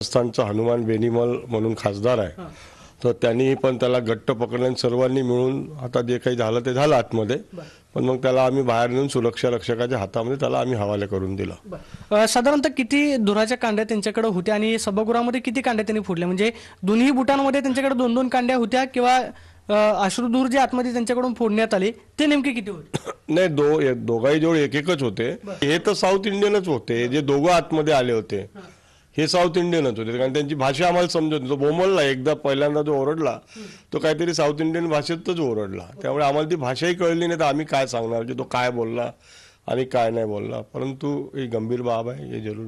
राजस्थानचा हनुमान बेनिमल म्हणून खासदार आहे तर त्यांनी पण त्याला घट्ट पकडले सर्वांनी मिळून आता जे काही झालं ते झालं आतमध्ये पण मग त्याला आम्ही बाहेर नेऊन सुरक्षा रक्षकाच्या हातामध्ये त्याला आम्ही हवाले करून दिला साधारणतः किती दुराच्या कांड्या त्यांच्याकडे होत्या आणि सभागृहामध्ये किती कांड्या त्यांनी फोडल्या म्हणजे दोन्ही बुटांमध्ये त्यांच्याकडे दोन दोन कांड्या होत्या किंवा अश्रुदूर जे आतमध्ये त्यांच्याकडून फोडण्यात आले ते नेमके किती होते नाही दो दोघाही जवळ एक एकच होते हे तर साऊथ इंडियनच होते जे दोघं आतमध्ये आले होते हे साऊथ इंडियनच होते कारण त्यांची भाषा आम्हाला समजत नाही तो बोमलला एकदा पहिल्यांदा जो ओरडला तो काहीतरी साऊथ इंडियन भाषेतच ओरडला त्यामुळे आम्हाला ती भाषाही कळली नाही तर आम्ही काय सांगणार की तो काय बोलला आणि काय नाही बोलला परंतु ही गंभीर बाब आहे हे जरूर